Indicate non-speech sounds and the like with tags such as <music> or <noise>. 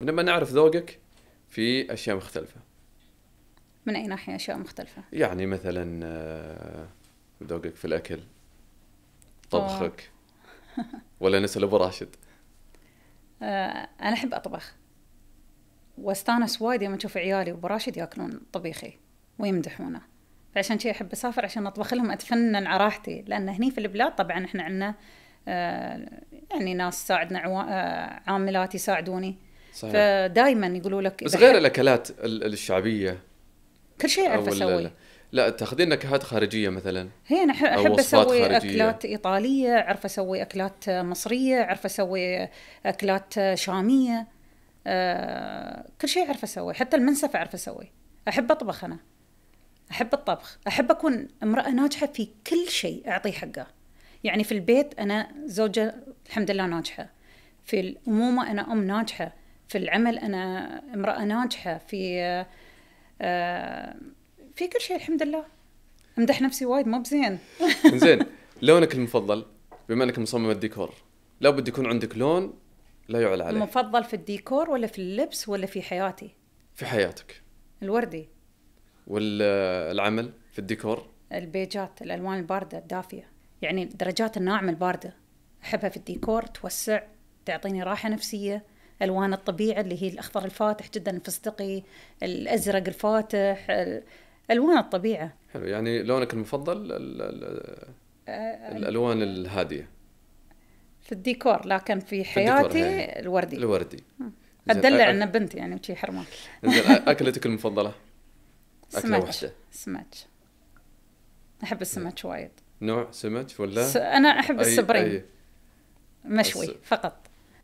لما نعرف ذوقك في اشياء مختلفه من اي ناحيه اشياء مختلفه يعني مثلا آه، ذوقك في الاكل طبخك <laughs> ولا نسال ابو راشد آه، انا احب اطبخ واستانس وايد لما اشوف عيالي وابو راشد ياكلون طبيخي ويمدحونه فعشان شي احب اسافر عشان اطبخ لهم اتفنن على راحتي لان هني في البلاد طبعا احنا عندنا آه، يعني ناس ساعدنا عاملات يساعدوني صحيح. فدائما يقولوا لك بس غير الاكلات الشعبيه كل شيء اعرف اسويه لا, تاخذين نكهات خارجيه مثلا هي انا احب اسوي خارجية. اكلات ايطاليه اعرف اسوي اكلات مصريه اعرف اسوي اكلات شاميه آه، كل شيء اعرف اسوي حتى المنسف اعرف اسوي احب اطبخ انا احب الطبخ احب اكون امراه ناجحه في كل شيء اعطيه حقه يعني في البيت انا زوجه الحمد لله ناجحه في الامومه انا ام ناجحه في العمل انا امراه ناجحه في آه، في كل شيء الحمد لله امدح نفسي وايد مو بزين <laughs> زين لونك المفضل بما انك مصممه ديكور لابد يكون عندك لون لا يعلى عليه المفضل في الديكور ولا في اللبس ولا في حياتي في حياتك الوردي والعمل في الديكور البيجات الالوان البارده الدافيه يعني درجات الناعمه البارده احبها في الديكور توسع تعطيني راحه نفسيه الوان الطبيعه اللي هي الاخضر الفاتح جدا الفستقي الازرق الفاتح الوان الطبيعه حلو يعني لونك المفضل ال ال آه، الالوان الهاديه في الديكور لكن في حياتي في يعني الوردي الوردي آه. ادلع ان بنت يعني وشي حرمان زين اكلتك المفضله؟ اكله سمك احب السمك وايد نوع سمك ولا؟ س... انا احب السبرين مشوي فقط